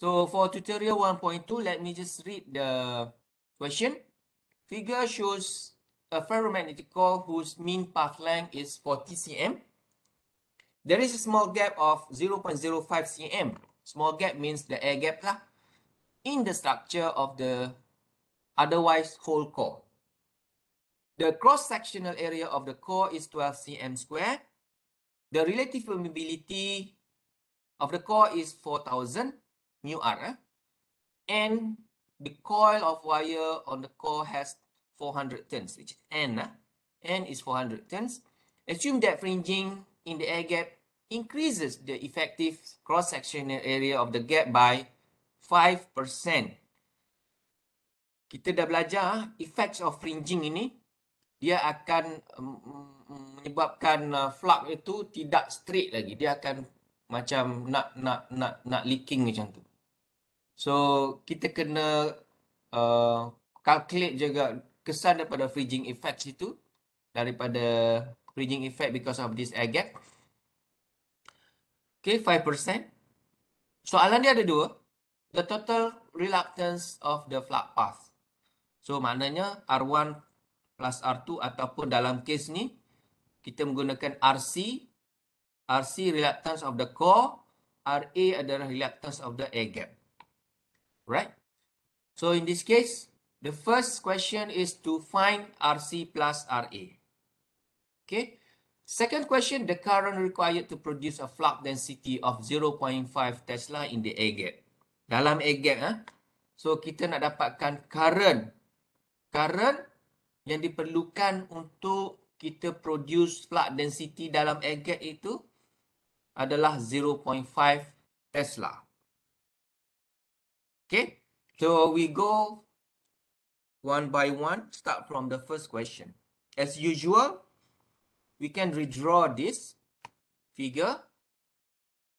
So for tutorial 1.2, let me just read the question. Figure shows a ferromagnetic core whose mean path length is 40 cm. There is a small gap of 0.05 cm. Small gap means the air gap lah, in the structure of the otherwise whole core. The cross-sectional area of the core is 12 cm square. The relative permeability of the core is 4000 mu r eh. and the coil of wire on the core has 400 turns which n eh. n is 400 turns assume that fringing in the air gap increases the effective cross sectional area of the gap by 5% kita dah belajar eh, effects of fringing ini dia akan um, menyebabkan uh, flux itu tidak straight lagi dia akan macam nak nak nak nak leaking macam tu So kita kena uh, calculate juga kesan daripada fridging effects itu daripada fridging effect because of this air gap. Okay, 5%. Soalan dia ada dua. The total reluctance of the flat path. So, maknanya R1 plus R2 ataupun dalam kes ni, kita menggunakan RC. RC reluctance of the core. RA adalah reluctance of the air gap right? So in this case, the first question is to find RC plus RA. Okay. Second question, the current required to produce a flux density of 0.5 Tesla in the air gap. Dalam air gap. Eh? So kita nak dapatkan current. Current yang diperlukan untuk kita produce flux density dalam air gap itu adalah 0.5 Tesla. Okay, so we go one by one, start from the first question. As usual, we can redraw this figure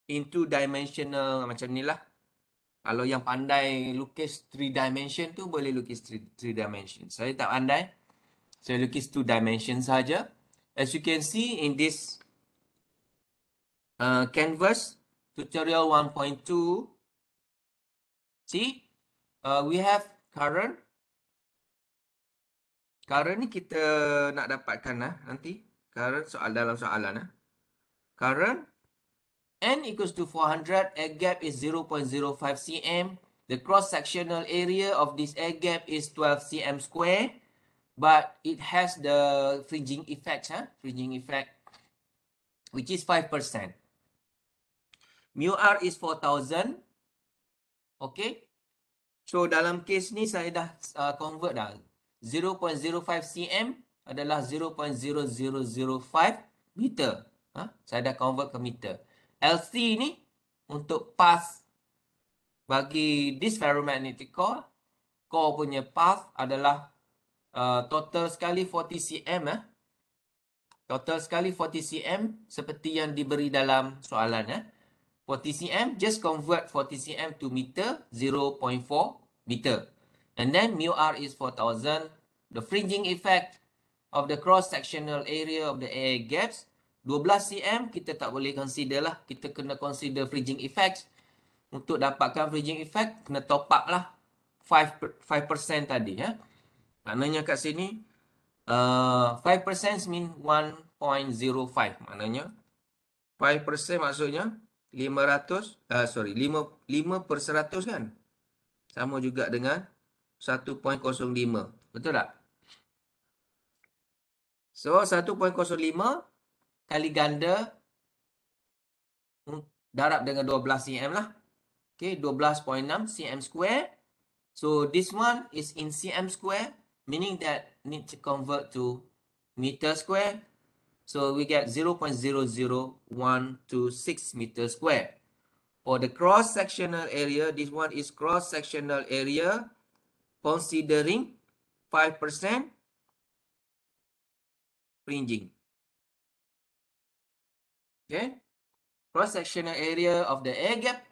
into dimensional macam ni lah. Kalau yang pandai lukis 3 dimension tu boleh lukis 3 dimension. Saya tak pandai. Saya lukis 2 dimension saja. As you can see in this uh, canvas tutorial See, uh, we have current. Current ni kita nak dapatkan lah nanti. Current soal dalam soalan lah. Current. N equals to 400. Air gap is 0.05 cm. The cross-sectional area of this air gap is 12 cm square. But it has the fringing effect. Huh? Ah, fringing effect. Which is 5%. Mu R is 4,000. Okay. So dalam kes ni saya dah uh, convert dah. 0.05 cm adalah 0.0005 meter. Huh? Ha? Saya dah convert ke meter. LC ni untuk pass bagi this ferromagnetic core. Core punya path adalah uh, total sekali 40 cm. Eh? Total sekali 40 cm seperti yang diberi dalam soalan. Eh? 40 cm, just convert 40 cm to meter, 0.4 meter. And then mu r is 4000. The fringing effect of the cross-sectional area of the air gaps, 12 cm, kita tak boleh consider lah. Kita kena consider fringing effects. Untuk dapatkan fringing effect, kena top up lah 5%, 5 tadi. Ya. Maknanya kat sini, uh, 5% mean 1.05. Maknanya, 5% maksudnya 1.05. 500 uh, ah, sorry 5 5 per 100 kan sama juga dengan 1.05 betul tak so 1.05 kali ganda darab dengan 12 cm lah okey 12.6 cm square so this one is in cm square meaning that need to convert to meter square So we get 0.00126 meter square. For the cross-sectional area, this one is cross-sectional area considering 5% fringing. Okay. Cross-sectional area of the air gap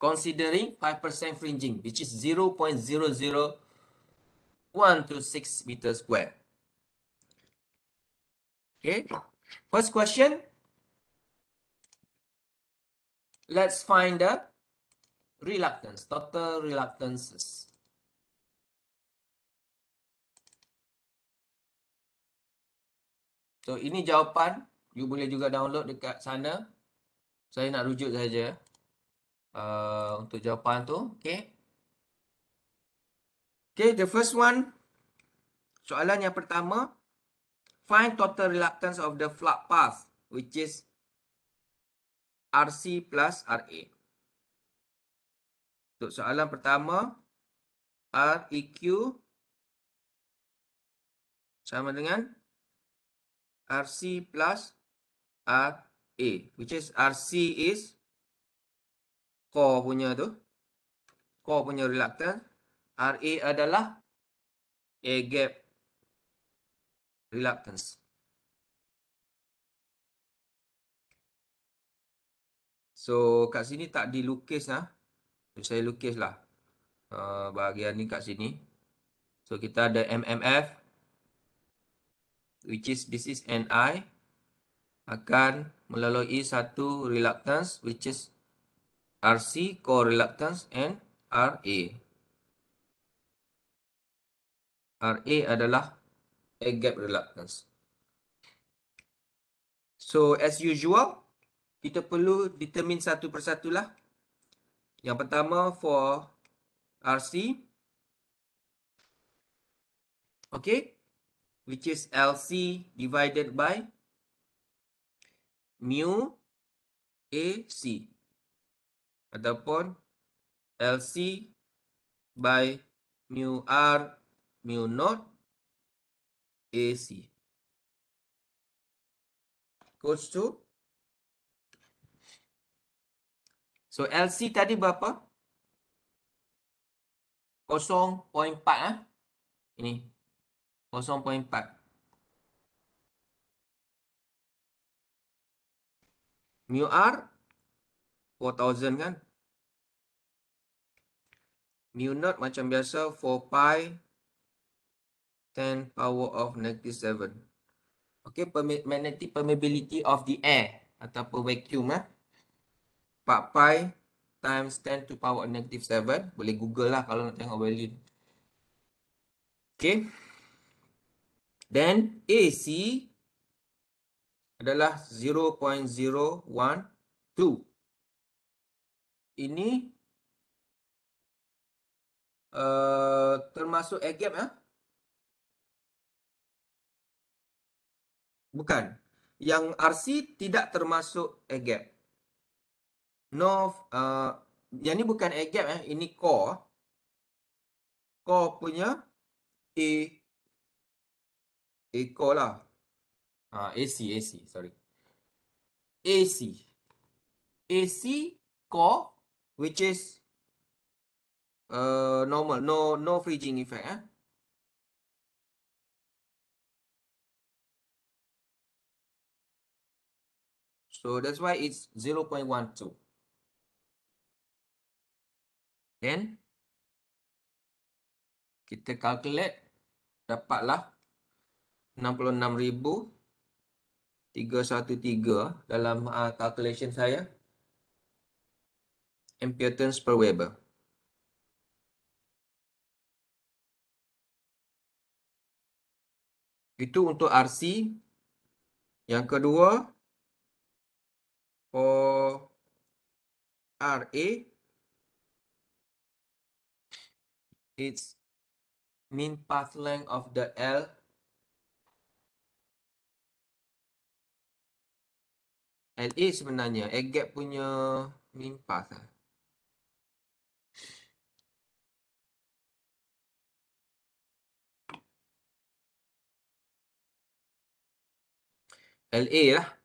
considering 5% fringing, which is 0.00126 1 to 6 meter square. Okay. First question. Let's find the reluctance, total reluctances. So ini jawapan, you boleh juga download dekat sana. Saya nak rujuk saja uh, untuk jawapan tu. Okay. Okay, the first one. Soalan yang pertama. Find total reluctance of the flood path. Which is RC plus RA. Untuk soalan pertama. REQ. Sama dengan. RC plus RA. Which is RC is. Core punya tu. Core punya reluctance. RA adalah A gap reluctance. So kat sini tak dilukis lah. Saya lukis lah uh, bahagian ni kat sini. So kita ada MMF. Which is this is NI. Akan melalui satu reluctance which is RC core reluctance and RA. RA adalah air gap reluctance. So as usual, kita perlu determine satu persatulah. Yang pertama for RC. Okay. Which is LC divided by mu AC. Ataupun LC by mu R mu not AC equals to so LC tadi berapa? 0.4 ah. Ini 0.4 mu r 4000 kan? mu not macam biasa 4 pi 10 power of negative 7. Okay, magnetic permeability of the air ataupun vacuum. Eh? 4 pi times 10 to power of negative 7. Boleh google lah kalau nak tengok value. Okay. Then AC adalah 0.012. Ini uh, termasuk air gap ya. Eh? Bukan. Yang RC tidak termasuk air gap. No, uh, yang ni bukan air gap eh. Ini core. Core punya A. A core lah. Ha, ah, AC, AC. Sorry. AC. AC core which is uh, normal. No no freezing effect eh. So that's why it's 0.12. Then kita calculate dapatlah 66,313 dalam uh, calculation saya ampere per Weber. Itu untuk RC. Yang kedua, For R A. E? It's mean path length of the L. L A e sebenarnya A gap punya mean path. Lah. LA e lah.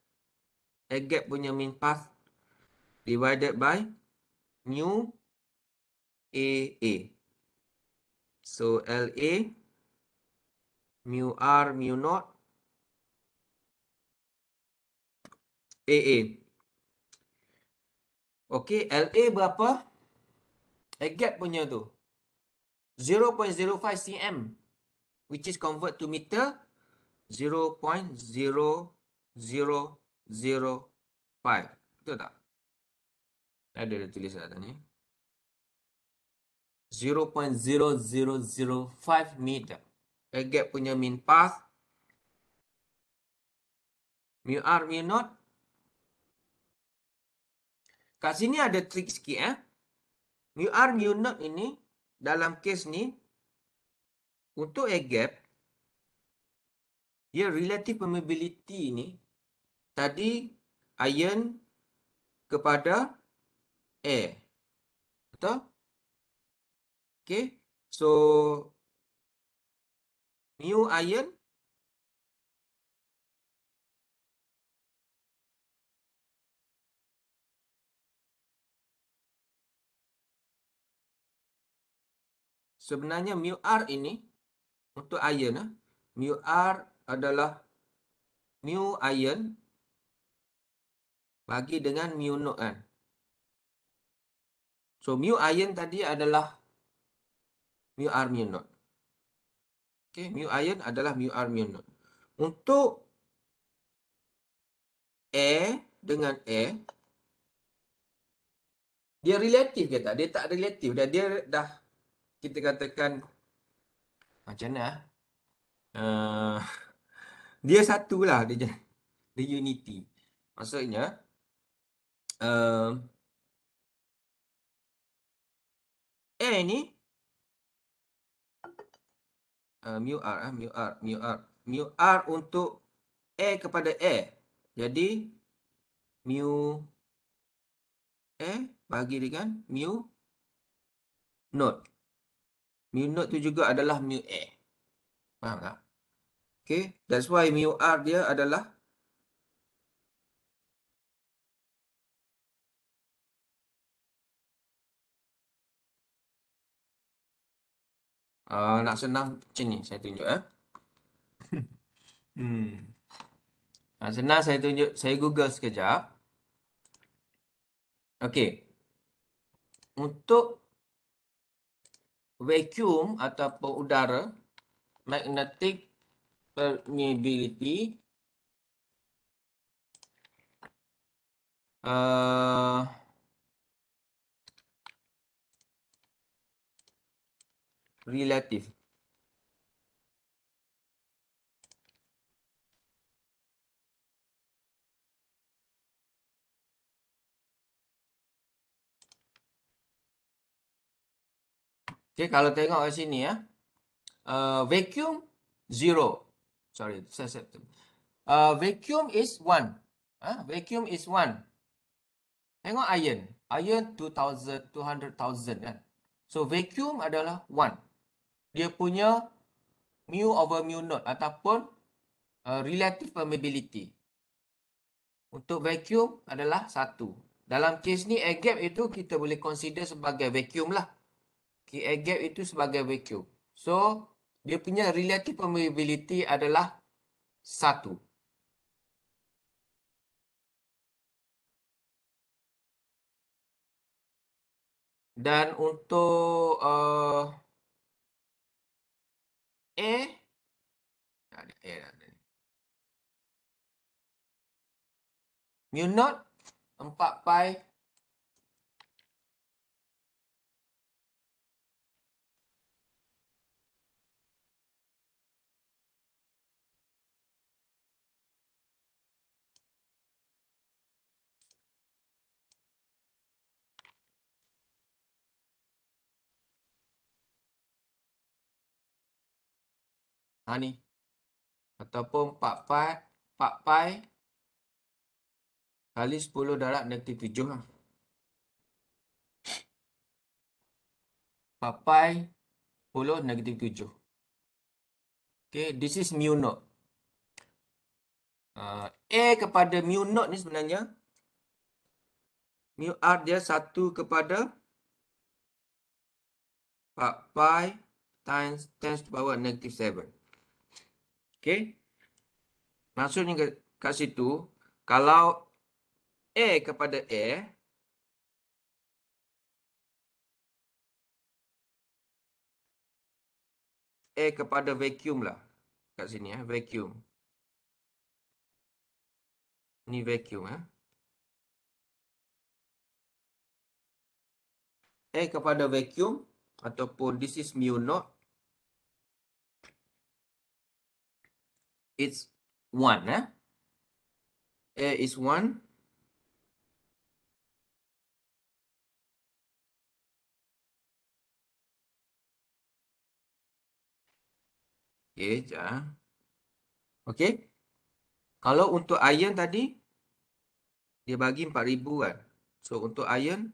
E-gap punya mean path divided by mu aa so la mu r mu naught aa okay la berapa e-gap punya tu 0.05 cm which is convert to meter 0.00 0.05. Betul tak? Ada dia tulis kat ni. 0.0005 meter. Agap punya mean path. Mu R, mu not. Kat sini ada trik sikit eh. Mu R, mu not ini. Dalam kes ni. Untuk gap dia relative permeability ni tadi iron kepada air. Betul? Okay. So, mu iron Sebenarnya mu r ini untuk iron. Ah, mu r adalah mu iron bagi dengan mu not kan. So mu iron tadi adalah mu r mu not. Okay, mu iron adalah mu r mu not. Untuk A dengan A, dia relatif ke tak? Dia tak relatif. Dia, dia dah kita katakan macam mana? Uh, dia satulah. Dia, dia unity. Maksudnya, uh, ehm, A ni uh, ehm, mu r ah eh, mu r mu r mu r untuk A e kepada A e. jadi mu A e bagi dengan mu not mu not tu juga adalah mu A faham tak okey that's why mu r dia adalah Uh, nak senang macam ni saya tunjuk eh. hmm. Nak senang saya tunjuk saya Google sekejap. Okey. Untuk vacuum atau ataupun udara magnetic permeability uh, relative. Okay, kalau tengok kat sini ya. Uh, vacuum, zero. Sorry, susceptible. Uh, vacuum is one. Uh, vacuum is one. Tengok iron. Iron two two thousand 200,000 kan. So, vacuum adalah one dia punya mu over mu naught ataupun uh, relative permeability. Untuk vacuum adalah satu. Dalam kes ni air gap itu kita boleh consider sebagai vacuum lah. Okay, air gap itu sebagai vacuum. So, dia punya relative permeability adalah satu. Dan untuk uh, E. Ada E ada Mu not 4 pi ha, ni ataupun 4 pi 4 pi kali 10 darab negatif 7 lah. 4 pi 10 negatif 7. Okay, this is mu naught. Uh, A kepada mu naught ni sebenarnya mu r dia 1 kepada 4 pi times 10 to power negative 7. Okey. Maksudnya kat, kat situ kalau A kepada A A kepada vacuum lah. Kat sini eh, vacuum. Ni vacuum eh. A kepada vacuum ataupun this is mu naught it's one, eh? A eh, is one. Okay, jah. Eh. Okay. Kalau untuk iron tadi, dia bagi 4,000 kan. So, untuk iron,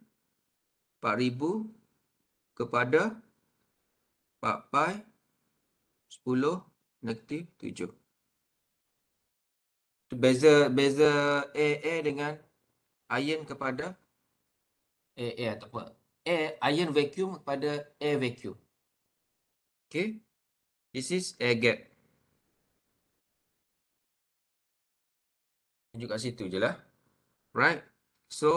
4,000 kepada 4 pi 10 negatif 7 beza beza AA dengan iron kepada AA ataupun air iron vacuum kepada air vacuum. Okay. This is air gap. Tunjuk kat situ je lah. Right. So,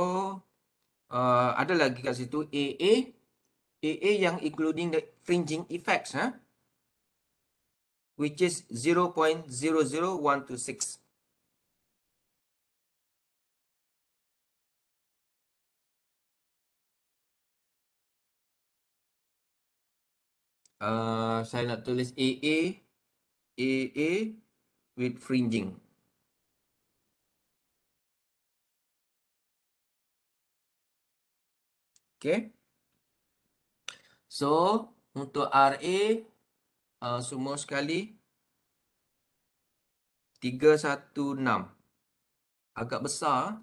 uh, ada lagi kat situ AA. AA yang including the fringing effects. Huh? Ha? Which is 0.00126. uh, saya nak tulis AA AA with fringing. Okay. So, untuk RA uh, semua sekali 316. Agak besar.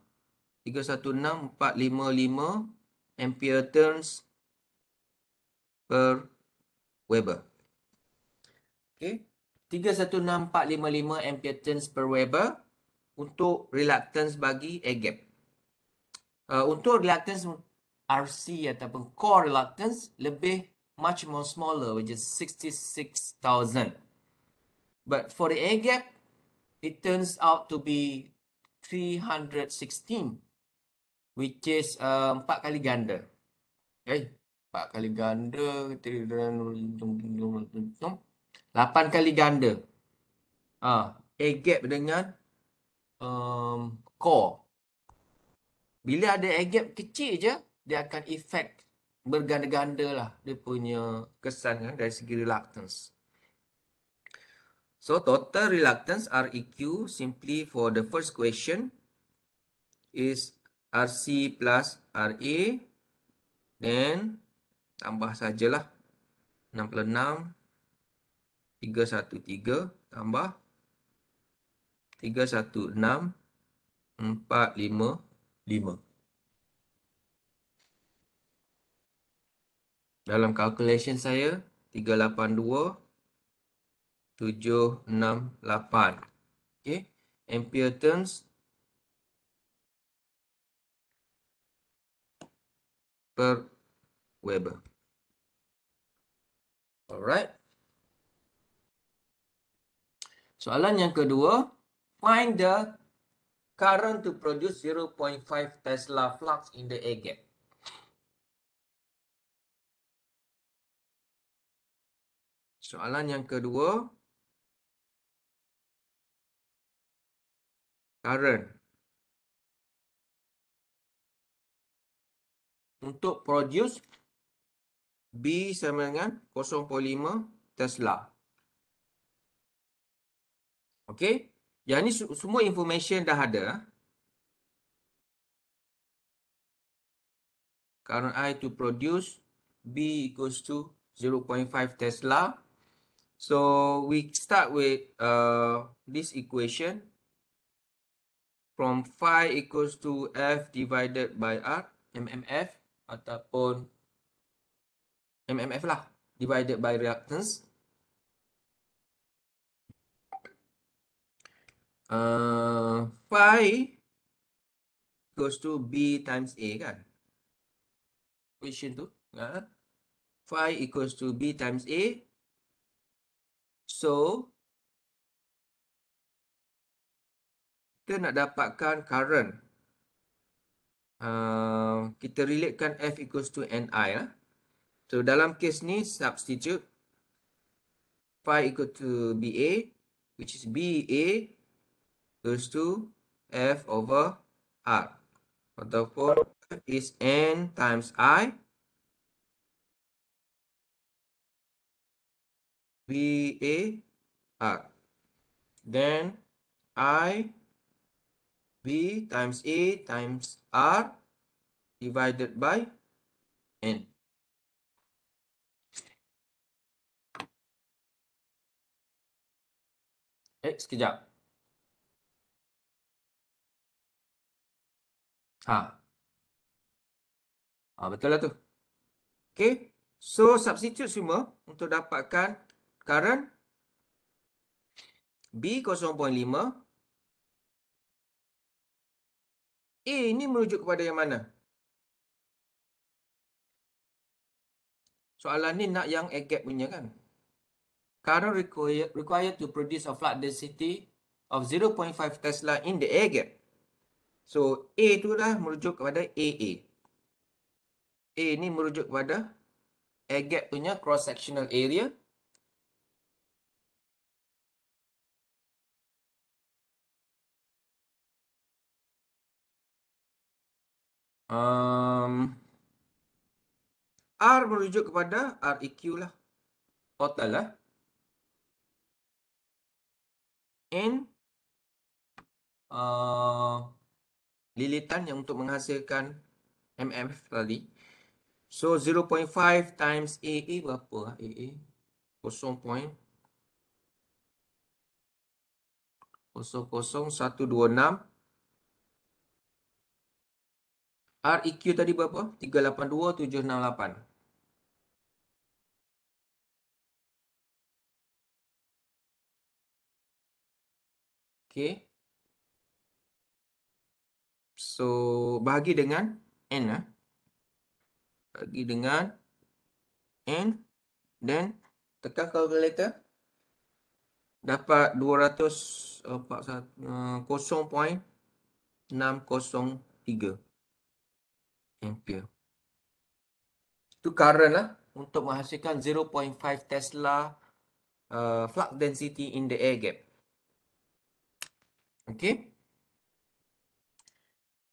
316 455 ampere turns per Weber. Okay. 316455 ampere turns per Weber untuk reluctance bagi air gap. Uh, untuk reluctance RC ataupun core reluctance lebih much more smaller which is 66,000. But for the air gap, it turns out to be 316 which is uh, 4 kali ganda. Okay, eh, empat kali ganda lapan kali ganda ah a gap dengan um, core bila ada a gap kecil je dia akan efek berganda-ganda lah dia punya kesan kan dari segi reluctance so total reluctance req simply for the first question is rc plus ra then tambah sajalah 66 313 tambah 316 455 dalam calculation saya 382 768 okey ampere turns per Weber. Alright. Soalan yang kedua, find the current to produce 0.5 Tesla flux in the air gap. Soalan yang kedua, current untuk produce B sama dengan 0.5 Tesla. Okey. Yang ni semua information dah ada. Current I to produce B equals to 0.5 Tesla. So we start with uh, this equation from phi equals to F divided by R, MMF ataupun MMF lah divided by reactance uh, phi goes to B times A kan question tu uh, phi equals to B times A so kita nak dapatkan current uh, kita relatekan F equals to Ni lah So dalam kes ni substitute phi equal to BA which is BA goes to F over R. Therefore is N times I BA R. Then I B times A times R divided by N. Eh, sekejap. Ha. Ha, betul lah tu. Okay. So, substitute semua untuk dapatkan current B 0.5 A ini merujuk kepada yang mana? Soalan ni nak yang egg gap punya kan? current required required to produce a flux density of 0.5 Tesla in the air gap. So A tu lah merujuk kepada AA. A ni merujuk kepada air gap punya cross sectional area. Um, R merujuk kepada R REQ lah. Total lah. in uh, lilitan yang untuk menghasilkan MMF tadi. So 0.5 times AA berapa? AA 0.5. 00126 REQ tadi berapa? 382768 Okay. So, bahagi dengan N. Eh. Ah. Bahagi dengan N. Then, tekan calculator. Dapat 200.603 eh, ampere. Itu current lah untuk menghasilkan 0.5 Tesla uh, flux density in the air gap. Okay.